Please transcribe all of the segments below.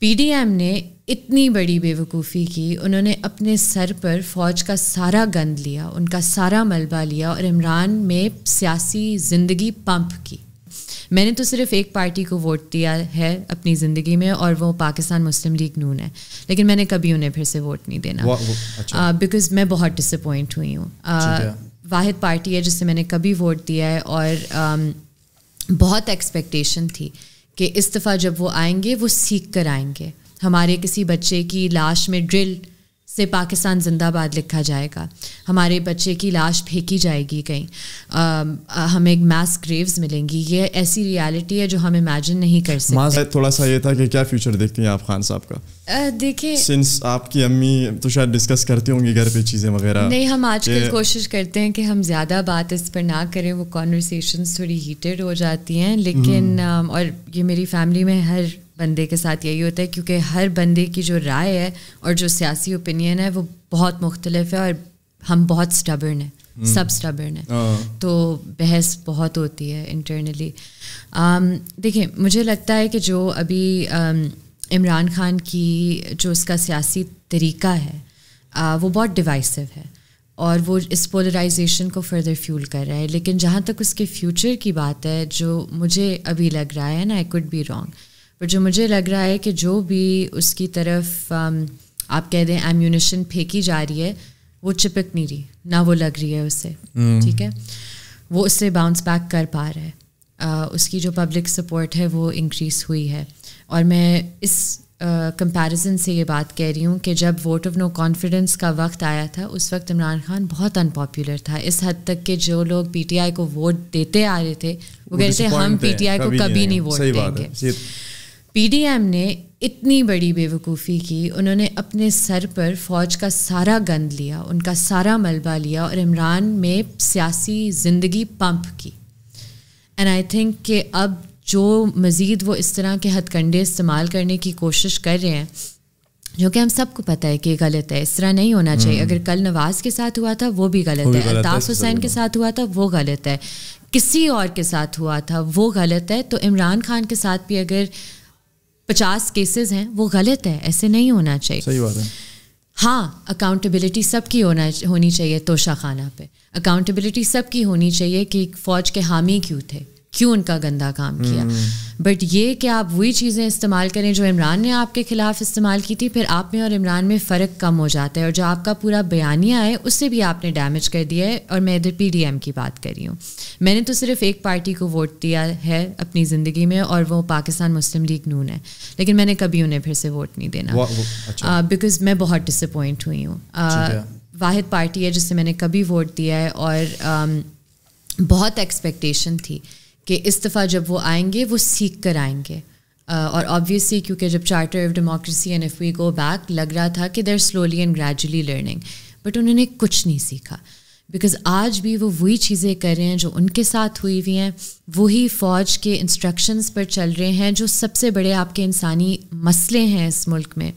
PDM ने इतनी बड़ी बेवकूफ़ी की उन्होंने अपने सर पर फौज का सारा गंद लिया उनका सारा मलबा लिया और इमरान में सियासी ज़िंदगी पंप की मैंने तो सिर्फ एक पार्टी को वोट दिया है अपनी ज़िंदगी में और वो पाकिस्तान मुस्लिम लीग नून है लेकिन मैंने कभी उन्हें फिर से वोट नहीं देना बिकॉज अच्छा। uh, मैं बहुत डिसअपॉइंट हुई हूँ uh, वाहिद पार्टी है जिससे मैंने कभी वोट दिया है और um, बहुत एक्सपेक्टेशन थी कि इस्तीफ़ा जब वो आएंगे वो सीख कर आएंगे हमारे किसी बच्चे की लाश में ड्रिल से पाकिस्तान जिंदाबाद लिखा जाएगा हमारे बच्चे की लाश फेंकी जाएगी कहीं हमें एक मास ग्रेव्स मिलेंगी ये ऐसी रियलिटी है जो हम इमेजिन नहीं कर सकते थोड़ा सा ये था कि क्या फ्यूचर देखती हैं आप खान साहब का देखिए सिंस आपकी अम्मी तो शायद डिस्कस करती होंगी घर पे चीज़ें वगैरह नहीं हम कल कोशिश करते हैं कि हम ज़्यादा बात इस पर ना करें वो कॉन्वर्सेशन थोड़ी हीटेड हो जाती हैं लेकिन हम्म। और ये मेरी फैमिली में हर बंदे के साथ यही होता है क्योंकि हर बंदे की जो राय है और जो सियासी ओपिनियन है वो बहुत मुख्तलिफ है और हम बहुत स्टबर्न हैं hmm. सब स्टबर्न हैं हाँ। तो बहस बहुत होती है इंटरनली um, देखिए मुझे लगता है कि जो अभी um, इमरान खान की जो उसका सियासी तरीका है आ, वो बहुत डिवाइसिव है और वो इस पोलराइजेशन को फर्दर फ्यूल कर रहा है लेकिन जहाँ तक उसके फ्यूचर की बात है जो मुझे अभी लग रहा है ना आई कुड बी रॉन्ग पर जो मुझे लग रहा है कि जो भी उसकी तरफ um, आप कह दें एम्यूनिशन फेंकी जा रही है वो चिपक नहीं रही ना वो लग रही है उससे हम्म। ठीक है वो उससे बाउंस बैक कर पा रहा है आ, uh, उसकी जो पब्लिक सपोर्ट है वो इंक्रीज़ हुई है और मैं इस कंपैरिजन uh, से ये बात कह रही हूँ कि जब वोट ऑफ नो कॉन्फिडेंस का वक्त आया था उस वक्त इमरान खान बहुत अनपॉपुलर था इस हद तक कि जो लोग पीटीआई को वोट देते आ रहे थे वो, कहते हम पीटीआई को कभी नहीं, नहीं वोट देंगे पीडीएम ने इतनी बड़ी बेवकूफ़ी की उन्होंने अपने सर पर फ़ौज का सारा गंद लिया उनका सारा मलबा लिया और इमरान में सियासी ज़िंदगी पंप की एंड आई थिंक कि अब जो मज़ीद वो इस तरह के हथकंडे इस्तेमाल करने की कोशिश कर रहे हैं जो कि हम सबको पता है कि गलत है इस तरह नहीं होना चाहिए हम्म। अगर कल नवाज़ के साथ हुआ था वो भी गलत है अल्ताफ़ हुसैन के साथ हुआ था वो गलत है किसी और के साथ हुआ था वो गलत है तो इमरान खान के साथ भी अगर पचास केसेस हैं वो गलत है ऐसे नहीं होना चाहिए सही बात है हाँ अकाउंटेबिलिटी सबकी होना होनी चाहिए तोशा खाना पे अकाउंटेबिलिटी सबकी होनी चाहिए कि फौज के हामी क्यों थे क्यों उनका गंदा काम किया बट hmm. ये कि आप वही चीज़ें इस्तेमाल करें जो इमरान ने आपके खिलाफ इस्तेमाल की थी फिर आप में और इमरान में फ़र्क कम हो जाता है और जो आपका पूरा बयानिया है उससे भी आपने डैमेज कर दिया है और मैं इधर पी डी एम की बात करी हूँ मैंने तो सिर्फ एक पार्टी को वोट दिया है अपनी ज़िंदगी में और वो पाकिस्तान मुस्लिम लीग नून है लेकिन मैंने कभी उन्हें फिर से वोट नहीं देना बिकॉज अच्छा। uh, मैं बहुत डिसअपॉइंट हुई हूँ uh, वाद पार्टी है जिससे मैंने कभी वोट दिया है और um, बहुत एक्सपेक्टेशन थी कि इस दफ़ा जब वो आएंगे वो सीख कर आएंगे uh, और ऑब्वियसली क्योंकि जब charter of democracy and if we go back लग रहा था कि there slowly and gradually learning but उन्होंने कुछ नहीं सीखा बिकॉज आज भी वो वही चीज़ें कर रहे हैं जो उनके साथ हुई हुई हैं वही फ़ौज के इंस्ट्रक्शंस पर चल रहे हैं जो सबसे बड़े आपके इंसानी मसले हैं इस मुल्क में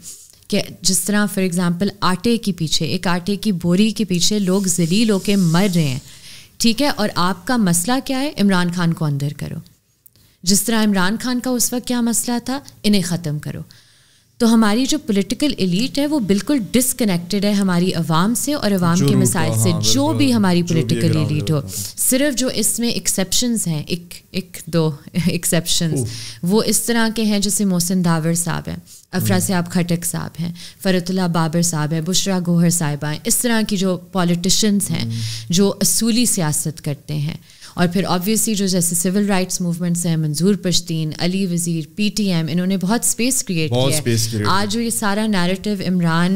कि जिस तरह फॉर एग्ज़ाम्पल आटे के पीछे एक आटे की बोरी के पीछे लोग जलील होकर मर रहे हैं ठीक है और आपका मसला क्या है इमरान खान को अंदर करो जिस तरह इमरान खान का उस वक्त क्या मसला था इन्हें ख़त्म करो तो हमारी जो पॉलिटिकल एलिट है वो बिल्कुल डिसकनेक्टेड है हमारी आवाम से और आवाम के तो मिसाइल से हाँ, जो भी हमारी पॉलिटिकल एलिट हो सिर्फ जो इसमें एक्सेप्शन हैं एक एक दो एक्सेप्शन वो इस तरह के हैं जैसे मोहसिन दावर साहब हैं अफरा हम्म। साहब खटक साहब हैं फ़रतुल्ला बाबर साहब हैं बुशरा गोहर साहिबा हैं इस तरह की जो पॉलिटिशन्स हैं हम्म। जो असूली सियासत करते हैं और फिर ऑब्वियसली जो जैसे सिविल राइट्स मूवमेंट्स हैं मंजूर पश्तीन अली वज़ीर पीटीएम इन्होंने बहुत स्पेस क्रिएट किया है आज जो ये सारा नैरेटिव इमरान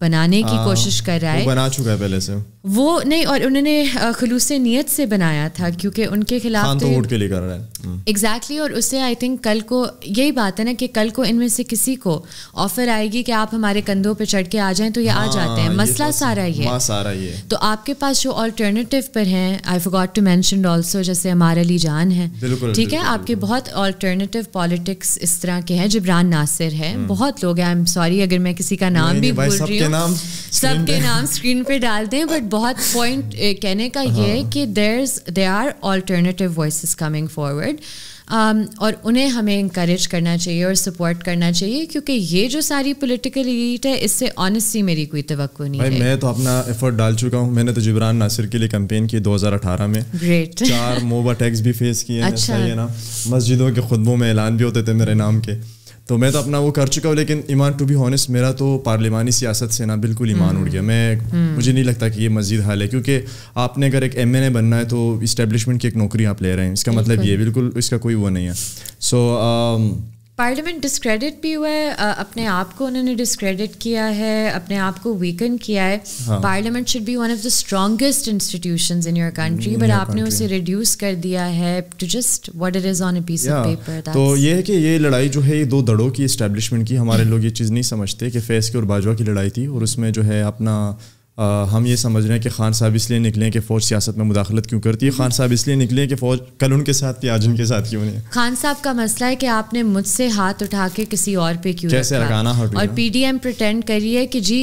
बनाने की हाँ, कोशिश कर रहा है बना चुका है पहले से वो नहीं और उन्होंने खलूस नीयत से बनाया था क्योंकि उनके खिलाफ तो वोट तो के लिए कर रहा है एग्जैक्टली हम्म। exactly, और उससे आई थिंक कल को यही बात है ना कि कल को इनमें से किसी को ऑफर आएगी कि आप हमारे कंधों पे चढ़ के आ जाएं तो ये हाँ, आ जाते हैं हाँ, तो मसला सारा ये सारा ये तो आपके पास जो ऑल्टरनेटिव पर हैं आई फॉरगॉट टू मैं मैंशनड ऑल्सो जैसे हमारा अली जान है ठीक है आपके बहुत ऑल्टरनेटिव पॉलिटिक्स इस तरह के हैं जिब्रान नासिर है हम्म। बहुत लोग हैं आई एम सॉरी अगर मैं किसी का नाम भी बोल रही हूँ सबके नाम स्क्रीन पे डालते हैं बट बहुत पॉइंट eh, कहने का ये है हाँ। कि there there are alternative voice coming forward um, और उन्हें हमें इंक्रेज करना चाहिए और सपोर्ट करना चाहिए क्योंकि ये जो सारी पोलिटिकल एलीट है इससे ऑनेस्टली मेरी कोई तो नहीं है मैं तो अपना एफर्ट डाल चुका हूँ मैंने तो जिब्रान नासिर के लिए कम्पेन की दो में ग्रेट चार मोबा टैक्स भी फेस किए अच्छा। ना मस्जिदों के खुतबों में ऐलान भी होते थे मेरे नाम के तो मैं तो अपना वो कर चुका हूँ लेकिन ईमान टू बी हॉनेस्ट मेरा तो पार्लिमानी सियासत से ना बिल्कुल ईमान हम्म। उड़ गया मैं हम्म। मुझे नहीं लगता कि ये मजीद हाल है क्योंकि आपने अगर एक एम बनना है तो इस्टेब्लिशमेंट की एक नौकरी आप ले रहे हैं इसका मतलब ये बिल्कुल इसका कोई वो नहीं है so so, um, parliament discredit भी हुआ है अपने आप को उन्होंने डिस्क्रेडिट किया है अपने आप को वीकन किया है parliament should be one of the strongest institution in your country but आपने उसे रिड्यूस कर दिया है to just what it is on a piece of paper तो ये है कि ये लड़ाई जो है ये दो दड़ों की इस्टेब्लिशमेंट की हमारे लोग ये चीज़ नहीं समझते कि फैस की और बाजवा की लड़ाई थी और उसमें जो है अपना हम ये समझ रहे हैं कि खान साहब इसलिए निकले कि फ़ौज सियासत में मुदाखलत क्यों करती है खान साहब इसलिए निकले कि फ़ौज कल उनके साथ थी आज उनके साथ क्यों नहीं खान साहब का मसला है कि आपने मुझसे हाथ उठा के किसी और पे क्यों जैसे रखाना और पी डी एम प्रटेंड करिए कि जी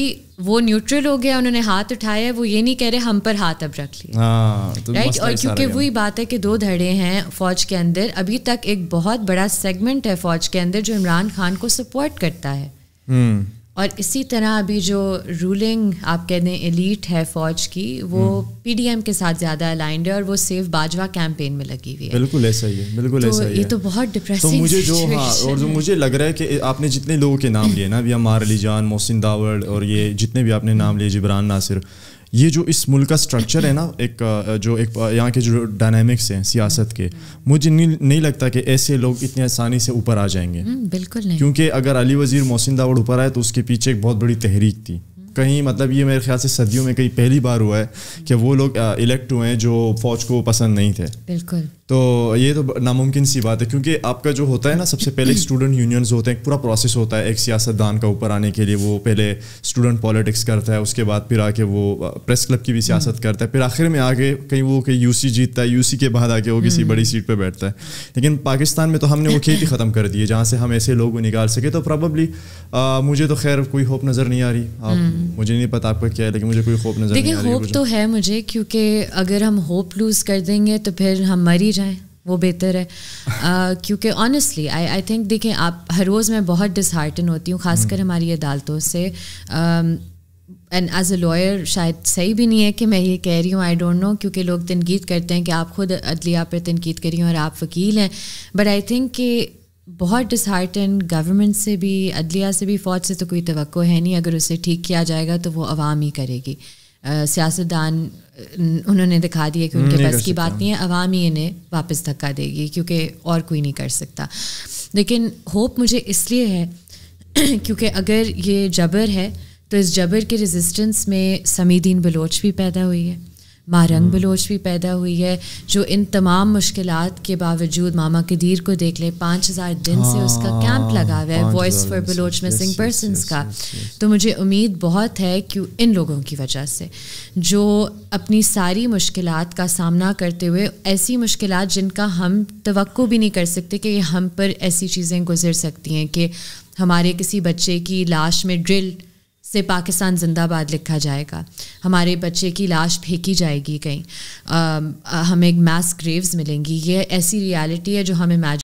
वो न्यूट्रल हो गया उन्होंने हाथ उठाया वो ये नहीं कह रहे हम पर हाथ अब रख लिया हाँ, राइट तो और क्योंकि वही बात है कि दो धड़े हैं फौज के अंदर अभी तक एक बहुत बड़ा सेगमेंट है फौज के अंदर जो इमरान खान को सपोर्ट करता है हम्म। और इसी तरह अभी जो रूलिंग आप कह दें एलीट है फौज की वो पीडीएम हम्म। के साथ ज़्यादा अलाइंड है और वो सेफ बाजवा कैंपेन में लगी हुई है बिल्कुल ऐसा ही है बिल्कुल तो ऐसा ही ये तो बहुत डिप्रेसिंग तो मुझे जो हाँ और जो मुझे लग रहा है कि आपने जितने लोगों के नाम लिए ना अभी हमार अली जान मोहसिन दावड़ और ये जितने भी आपने नाम लिए जिबरान नासिर ये जो इस मुल्क का स्ट्रक्चर है ना एक जो एक यहाँ के जो डायनामिक्स हैं सियासत के मुझे नहीं, नहीं लगता कि ऐसे लोग इतनी आसानी से ऊपर आ जाएंगे हम्म, बिल्कुल नहीं क्योंकि अगर अली वजीर मोहसिन दावड़ ऊपर आए तो उसके पीछे एक बहुत बड़ी तहरीक थी कहीं मतलब ये मेरे ख्याल से सदियों में कहीं पहली बार हुआ है कि वो लोग इलेक्ट हुए हैं जो फौज को पसंद नहीं थे बिल्कुल तो ये तो नामुमकिन सी बात है क्योंकि आपका जो होता है ना सबसे पहले स्टूडेंट यूनियंस होते हैं पूरा प्रोसेस होता है एक सियासतदान का ऊपर आने के लिए वो पहले स्टूडेंट पॉलिटिक्स करता है उसके बाद फिर आके वो प्रेस क्लब की भी हम्म। सियासत करता है फिर आखिर में आके कहीं वो कहीं यूसी जीतता है यूसी के बाद आके वो किसी हम्म। बड़ी सीट पर बैठता है लेकिन पाकिस्तान में तो हमने वो खेती ही ख़त्म कर दी है जहाँ से हम ऐसे लोग निकाल सके तो प्रॉबली मुझे तो खैर कोई होप नज़र नहीं आ रही आप हम्म। मुझे नहीं पता आपका क्या है लेकिन मुझे कोई होप नज़र नहीं आ रही होप तो है मुझे क्योंकि अगर हम होप लूज़ कर देंगे तो फिर हमारी जाएं वो बेहतर है uh, क्योंकि ऑनेस्टली आई आई थिंक देखें आप हर रोज़ मैं बहुत डिसहार्टन होती हूँ खासकर हम्म। हमारी अदालतों से एंड एज अ लॉयर शायद सही भी नहीं है कि मैं ये कह रही हूँ आई डोंट नो क्योंकि लोग तनकीद करते हैं कि आप खुद अदलिया पर तनकीद करी और आप वकील हैं बट आई थिंक कि बहुत डिसहार्टन गवर्नमेंट से भी अदलिया से भी फ़ौज से तो कोई तो है नहीं अगर उसे ठीक किया जाएगा तो वो आवाम ही करेगी सियासतदान उन्होंने दिखा दिया कि उनके बस की बात नहीं है अवाम ही इन्हें वापस धक्का देगी क्योंकि और कोई नहीं कर सकता लेकिन होप मुझे इसलिए है क्योंकि अगर ये जबर है तो इस जबर के रेजिस्टेंस में समीदीन बलोच भी पैदा हुई है माँ हम्म। रंग बलोच भी पैदा हुई है जो इन तमाम मुश्किल के बावजूद मामा कदीर को देख ले पाँच हज़ार दिन से उसका कैंप हाँ, लगा हुआ है voice for Baloch missing persons का तो मुझे उम्मीद बहुत है कि इन लोगों की वजह से जो अपनी सारी मुश्किल का सामना करते हुए ऐसी मुश्किल जिनका हम तो भी नहीं कर सकते कि हम पर ऐसी चीज़ें गुजर सकती हैं कि हमारे किसी बच्चे की लाश में ड्रिल से पाकिस्तान जिंदाबाद लिखा जाएगा हमारे बच्चे की लाश फेंकी जाएगी कहीं हमें मास ग्रेव्स मिलेंगी ये ऐसी रियलिटी है जो हम इमेजिन